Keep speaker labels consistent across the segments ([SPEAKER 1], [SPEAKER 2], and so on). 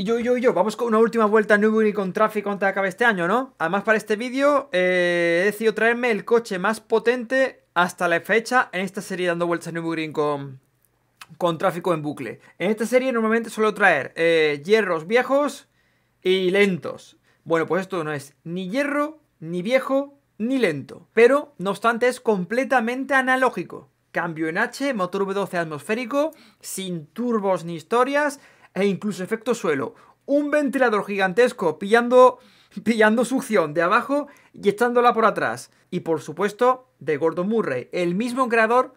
[SPEAKER 1] Yo, yo, yo, vamos con una última vuelta a Newbury con tráfico antes de acabar este año, ¿no? Además, para este vídeo eh, he decidido traerme el coche más potente hasta la fecha en esta serie dando vueltas a Nürburgring con, con tráfico en bucle. En esta serie normalmente suelo traer eh, hierros viejos y lentos. Bueno, pues esto no es ni hierro, ni viejo, ni lento. Pero, no obstante, es completamente analógico. Cambio en H, motor V12 atmosférico, sin turbos ni historias, e incluso efecto suelo. Un ventilador gigantesco pillando, pillando succión de abajo y echándola por atrás. Y por supuesto, de Gordon Murray, el mismo creador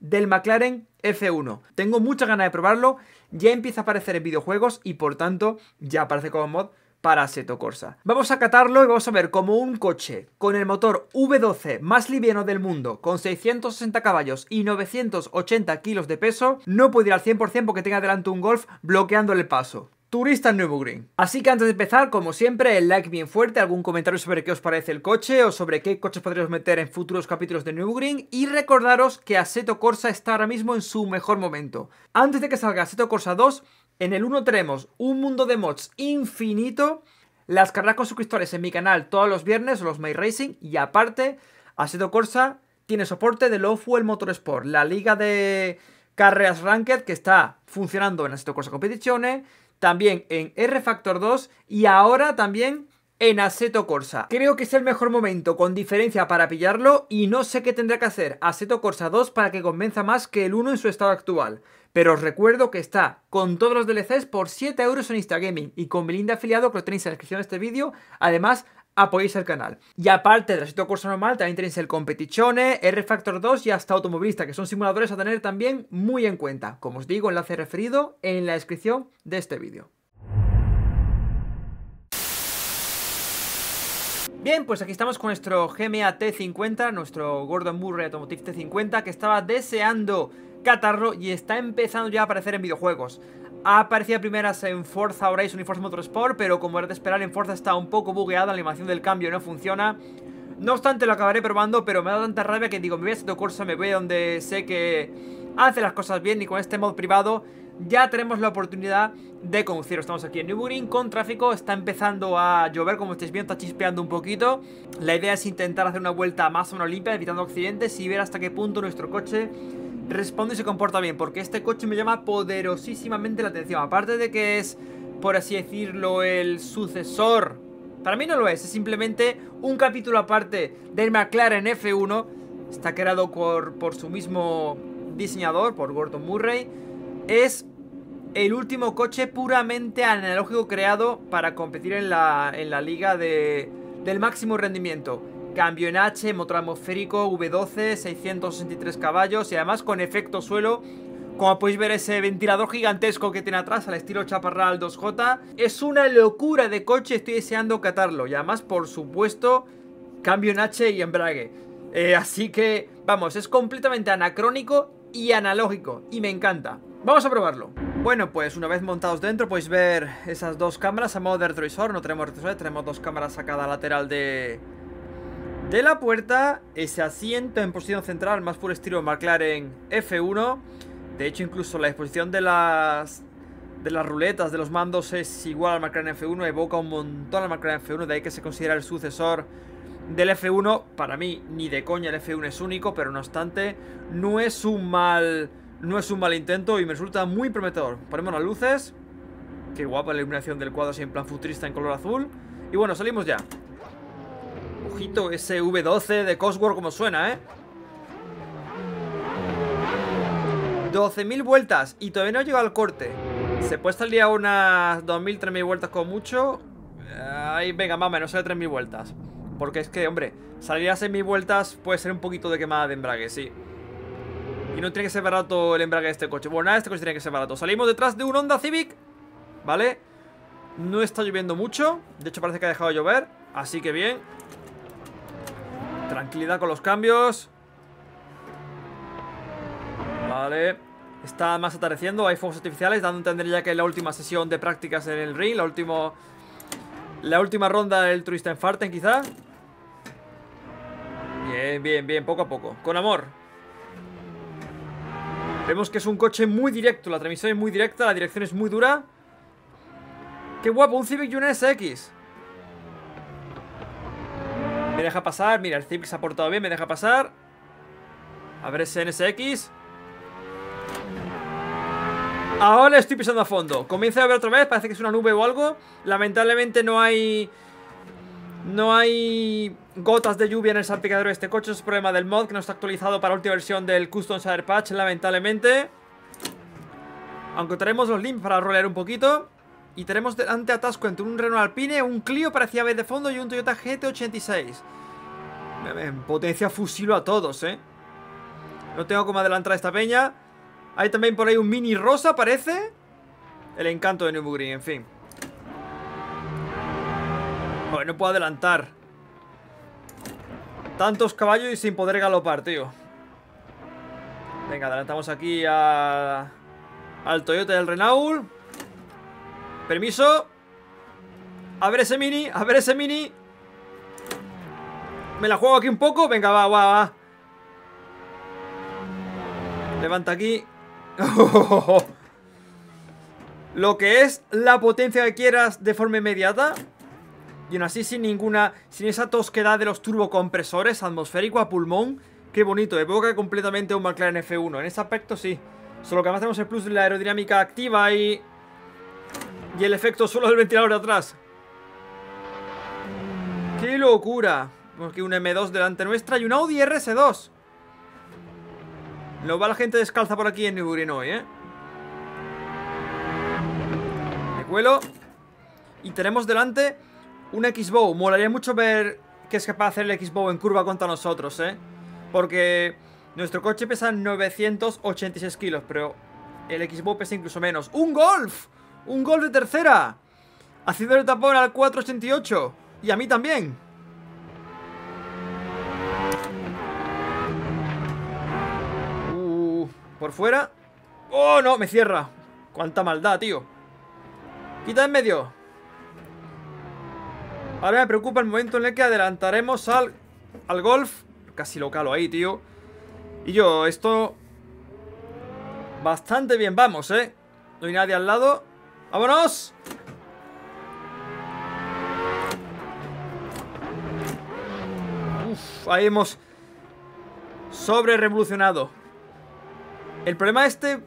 [SPEAKER 1] del McLaren F1. Tengo muchas ganas de probarlo, ya empieza a aparecer en videojuegos y por tanto ya aparece como mod para Seto Corsa. Vamos a catarlo y vamos a ver cómo un coche con el motor V12 más liviano del mundo, con 660 caballos y 980 kilos de peso, no puede ir al 100% porque tenga delante un Golf bloqueando el paso. Turista en Green. Así que antes de empezar, como siempre, el like bien fuerte, algún comentario sobre qué os parece el coche o sobre qué coches podríamos meter en futuros capítulos de Nuevo Green y recordaros que Aseto Corsa está ahora mismo en su mejor momento. Antes de que salga Seto Corsa 2, en el 1 tenemos un mundo de mods infinito. Las carreras con suscriptores en mi canal todos los viernes, los May Racing. Y aparte, Aseto Corsa tiene soporte de Low Fuel Motorsport, la liga de carreras Ranked que está funcionando en Aseto Corsa Competiciones, También en R Factor 2 y ahora también en Aseto Corsa. Creo que es el mejor momento con diferencia para pillarlo y no sé qué tendrá que hacer Aseto Corsa 2 para que convenza más que el 1 en su estado actual. Pero os recuerdo que está con todos los DLCs por 7 euros en Instagaming y con mi afiliado que lo tenéis en la descripción de este vídeo. Además, apoyéis el canal. Y aparte de Assetto Corsa normal, también tenéis el competichone, R-Factor 2 y hasta Automovilista, que son simuladores a tener también muy en cuenta. Como os digo, enlace referido en la descripción de este vídeo. Bien, pues aquí estamos con nuestro GMA T50, nuestro Gordon Murray Automotive T50, que estaba deseando catarro y está empezando ya a aparecer en videojuegos. Ha aparecido primeras en Forza Horizon y Forza Motorsport, pero como era de esperar, en Forza está un poco bugueada, la animación del cambio no funciona. No obstante, lo acabaré probando, pero me ha dado tanta rabia que digo, me voy a este curso, me voy a donde sé que hace las cosas bien y con este mod privado ya tenemos la oportunidad de conducir. Estamos aquí en Newbury con tráfico, está empezando a llover, como estáis viendo, está chispeando un poquito. La idea es intentar hacer una vuelta más o menos limpia, evitando accidentes y ver hasta qué punto nuestro coche responde y se comporta bien, porque este coche me llama poderosísimamente la atención. Aparte de que es, por así decirlo, el sucesor, para mí no lo es, es simplemente un capítulo aparte del McLaren F1, está creado por, por su mismo diseñador, por Gordon Murray. Es el último coche puramente analógico creado para competir en la, liga de, del máximo rendimiento. Cambio en H, motor atmosférico, V12, 663 caballos y además con efecto suelo. Como podéis ver ese ventilador gigantesco que tiene atrás al estilo Chaparral 2J. Es una locura de coche, estoy deseando catarlo. Y además, por supuesto, cambio en H y embrague. Eh, así que, vamos, es completamente anacrónico y analógico. Y me encanta. Vamos a probarlo. Bueno, pues una vez montados dentro podéis ver esas dos cámaras a modo de retrovisor. No tenemos retrovisor, tenemos dos cámaras a cada lateral de, de la puerta. Ese asiento en posición central, más puro estilo McLaren F1. De hecho, incluso la exposición de las, de las ruletas, de los mandos, es igual al McLaren F1. Evoca un montón al McLaren F1, de ahí que se considera el sucesor del F1. Para mí, ni de coña el F1 es único, pero no obstante, no es un mal no es un mal intento y me resulta muy prometedor. Ponemos las luces. Qué guapa la iluminación del cuadro así en plan futurista en color azul. Y bueno, salimos ya. Ojito, ese V12 de Cosworth como suena, ¿eh? 12.000 vueltas y todavía no he llegado al corte. Se puede el día unas 2.000, 3.000 vueltas Como mucho. Ay, venga, más o menos, sale 3.000 vueltas. Porque es que, hombre, salir a 6.000 vueltas puede ser un poquito de quemada de embrague, sí no tiene que ser barato el embrague de este coche Bueno, nada, este coche tiene que ser barato Salimos detrás de un Honda Civic ¿Vale? No está lloviendo mucho De hecho parece que ha dejado de llover Así que bien Tranquilidad con los cambios Vale Está más atareciendo hay fuegos artificiales Dando a entender ya que es la última sesión de prácticas en el ring La última La última ronda del turista en Farten quizá Bien, bien, bien, poco a poco Con amor Vemos que es un coche muy directo, la transmisión es muy directa, la dirección es muy dura. ¡Qué guapo! Un Civic y un NSX Me deja pasar, mira, el Civic se ha portado bien, me deja pasar. A ver ese NSX. Ahora estoy pisando a fondo. Comienza a ver otra vez, parece que es una nube o algo. Lamentablemente no hay no hay gotas de lluvia en el salpicadero de este coche, es problema del mod que no está actualizado para la última versión del Custom Shader Patch, lamentablemente. Aunque tenemos los limps para rolear un poquito. Y tenemos delante atasco entre un Renault Alpine, un Clio parecía ver de fondo y un Toyota GT86. ven potencia fusilo a todos, ¿eh? No tengo como adelantar esta peña. Hay también por ahí un Mini Rosa, parece. El encanto de Nürburgring, en fin no puedo adelantar. Tantos caballos y sin poder galopar, tío. Venga, adelantamos aquí a... Al Toyota del Renault. Permiso. A ver ese mini, a ver ese mini. Me la juego aquí un poco. Venga, va, va, va. Levanta aquí. Lo que es la potencia que quieras de forma inmediata y aún así sin ninguna, sin esa tosquedad de los turbocompresores, atmosférico a pulmón. Qué bonito, evoca completamente un McLaren F1. En ese aspecto sí. Solo que además tenemos el plus de la aerodinámica activa y... Y el efecto solo del ventilador de atrás. ¡Qué locura! Porque un M2 delante nuestra y un Audi RS2. Lo va la gente descalza por aquí en Nürburgring ¿eh? Me cuelo. Y tenemos delante un X-Bow. Molaría mucho ver que es capaz de hacer el x en curva contra nosotros, ¿eh? Porque nuestro coche pesa 986 kilos, pero el X-Bow pesa incluso menos. ¡Un Golf! ¡Un Golf de tercera! Haciendo el tapón al 488. Y a mí también. Uh, por fuera. ¡Oh, no! Me cierra. ¡Cuánta maldad, tío! ¡Quita en medio! Ahora me preocupa el momento en el que adelantaremos al, al golf. Casi lo calo ahí, tío. Y yo, esto... Bastante bien vamos, ¿eh? No hay nadie al lado. ¡Vámonos! Uf, ahí hemos sobre revolucionado. El problema este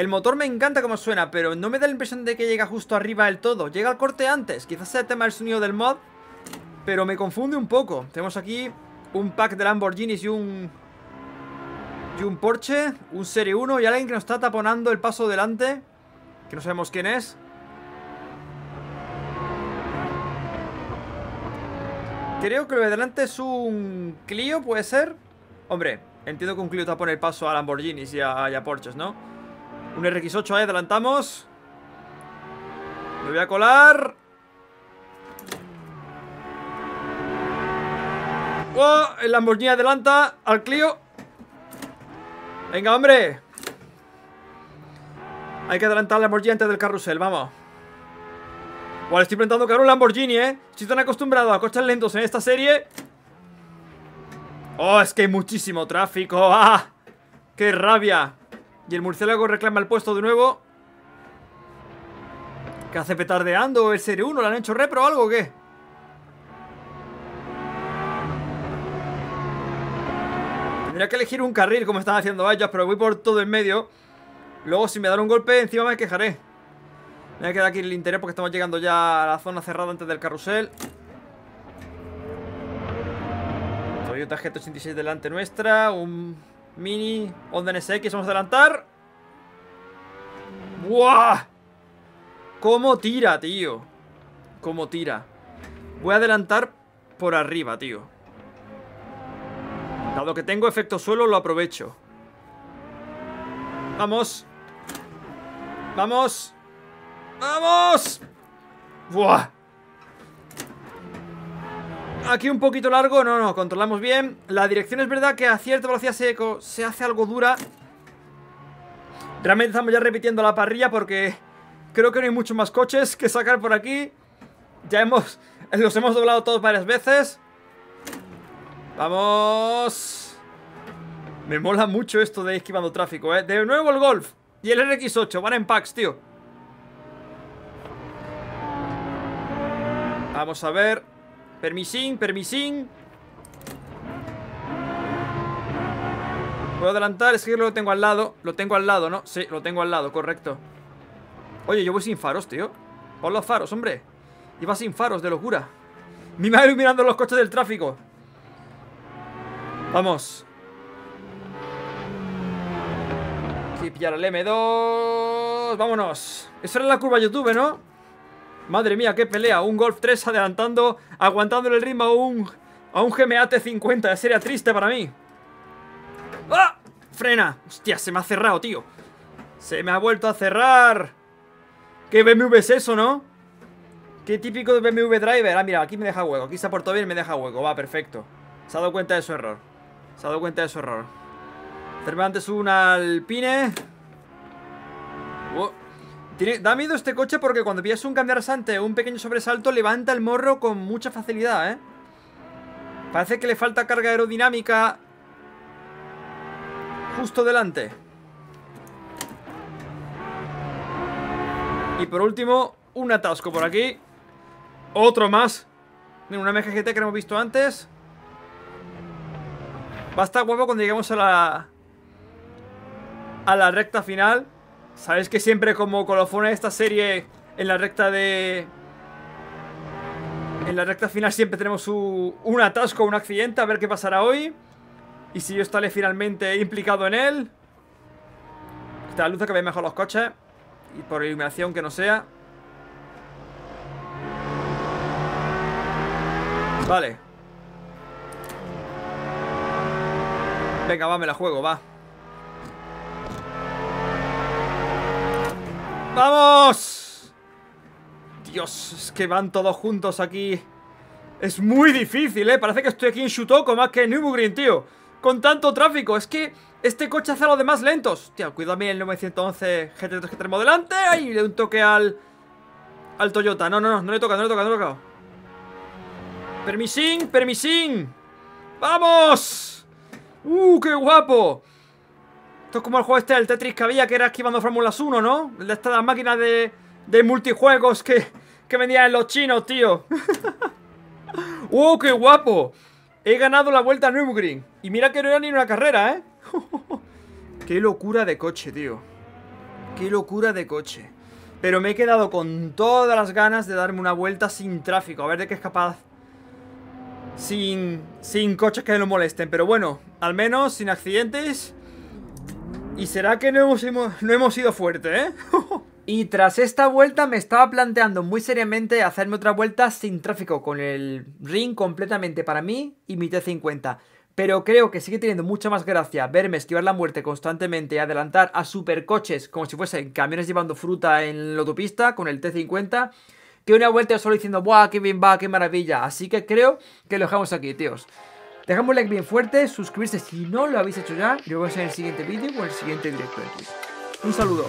[SPEAKER 1] el motor me encanta como suena, pero no me da la impresión de que llega justo arriba del todo. Llega al corte antes, quizás sea el tema del sonido del mod, pero me confunde un poco. Tenemos aquí un pack de Lamborghinis y un... Y un Porsche, un Serie 1 y alguien que nos está taponando el paso delante, que no sabemos quién es. Creo que lo de delante es un Clio, ¿puede ser? Hombre, entiendo que un Clio tapone el paso a Lamborghinis y a, y a Porsches, ¿no? Un RX8 ahí, eh, adelantamos Me voy a colar ¡Oh! El Lamborghini adelanta al Clio ¡Venga, hombre! Hay que adelantar al Lamborghini antes del carrusel, vamos Le estoy plantando caer un Lamborghini, ¿eh? Si están acostumbrados a coches lentos en esta serie ¡Oh, es que hay muchísimo tráfico! ¡Ah! ¡Qué rabia! Y el murciélago reclama el puesto de nuevo. ¿Qué hace petardeando? ¿El Serie 1? lo han hecho repro o algo o qué? Tendría que elegir un carril como están haciendo ellos, pero voy por todo en medio. Luego si me dan un golpe encima me quejaré. Me voy a quedar aquí el interés porque estamos llegando ya a la zona cerrada antes del carrusel. un Tarjeta 86 delante nuestra, un Mini, Onda NSX, vamos a adelantar. ¡Buah! ¿Cómo tira, tío? ¿Cómo tira? Voy a adelantar por arriba, tío. Dado que tengo efecto suelo, lo aprovecho. ¡Vamos! ¡Vamos! ¡Vamos! ¡Buah! Aquí un poquito largo, no, no, controlamos bien La dirección es verdad que a cierta velocidad se, se hace algo dura Realmente estamos ya repitiendo la parrilla porque creo que no hay muchos más coches que sacar por aquí Ya hemos, los hemos doblado todos varias veces Vamos Me mola mucho esto de esquivando tráfico, eh De nuevo el Golf y el RX-8 Van en packs, tío Vamos a ver Permisín, permisín. Puedo adelantar, es que lo tengo al lado. Lo tengo al lado, ¿no? Sí, lo tengo al lado, correcto. Oye, yo voy sin faros, tío. Pon los faros, hombre. Iba sin faros, de locura. Me va iluminando los coches del tráfico. Vamos. Hay que pillar M2. Vámonos. Esa era la curva YouTube, ¿no? Madre mía, qué pelea. Un Golf 3 adelantando, aguantando el ritmo a un, a un GMAT-50. Sería triste para mí. ¡Ah! ¡Frena! Hostia, se me ha cerrado, tío. Se me ha vuelto a cerrar. ¿Qué BMW es eso, no? Qué típico de BMW driver. Ah, mira, aquí me deja hueco. Aquí se portado bien y me deja hueco. Va, perfecto. Se ha dado cuenta de su error. Se ha dado cuenta de su error. Hacerme antes un alpine da miedo este coche porque cuando pillas un cambiarasante o un pequeño sobresalto levanta el morro con mucha facilidad, ¿eh? Parece que le falta carga aerodinámica justo delante. Y por último, un atasco por aquí. Otro más. una MGGT que hemos visto antes. Va a estar cuando lleguemos a la... A la recta final. Sabéis que siempre como colofón de esta serie en la recta de... En la recta final siempre tenemos un, atasco, un accidente, a ver qué pasará hoy. Y si yo estaré finalmente implicado en él. Esta luz que ve mejor los coches. Y por iluminación que no sea. Vale. Venga, va, me la juego, va. ¡Vamos! Dios, es que van todos juntos aquí. Es muy difícil, ¿eh? Parece que estoy aquí en Shutoko más que en green, tío. Con tanto tráfico. Es que este coche hace a los demás lentos. Tío, mí el 911 GT3 que tenemos delante! ¡Ay! Le un toque al... Al Toyota. No, no, no, no le toca, no le toca, no le toca. Permisín, permisín. ¡Vamos! ¡Uh, qué guapo! Esto es como el juego este del Tetris que había, que era esquivando Fórmulas 1, ¿no? de estas máquinas de, de multijuegos que, que vendían los chinos, tío. ¡Oh, qué guapo! He ganado la vuelta a Nürburgring. Y mira que no era ni una carrera, ¿eh? ¡Qué locura de coche, tío! ¡Qué locura de coche! Pero me he quedado con todas las ganas de darme una vuelta sin tráfico. A ver de qué es capaz. Sin, sin coches que lo molesten. Pero bueno, al menos sin accidentes ¿Y será que no hemos, no sido fuerte, eh? y tras esta vuelta me estaba planteando muy seriamente hacerme otra vuelta sin tráfico, con el ring completamente para mí y mi T50. Pero creo que sigue teniendo mucha más gracia verme esquivar la muerte constantemente y adelantar a supercoches como si fuesen camiones llevando fruta en la autopista con el T50 que una vuelta solo diciendo, ¡buah, qué bien va, qué maravilla! Así que creo que lo dejamos aquí, tíos. Dejamos un like bien fuerte, suscribirse si no lo habéis hecho ya. Y luego en el siguiente vídeo o en el siguiente directo de Twitch. Un saludo.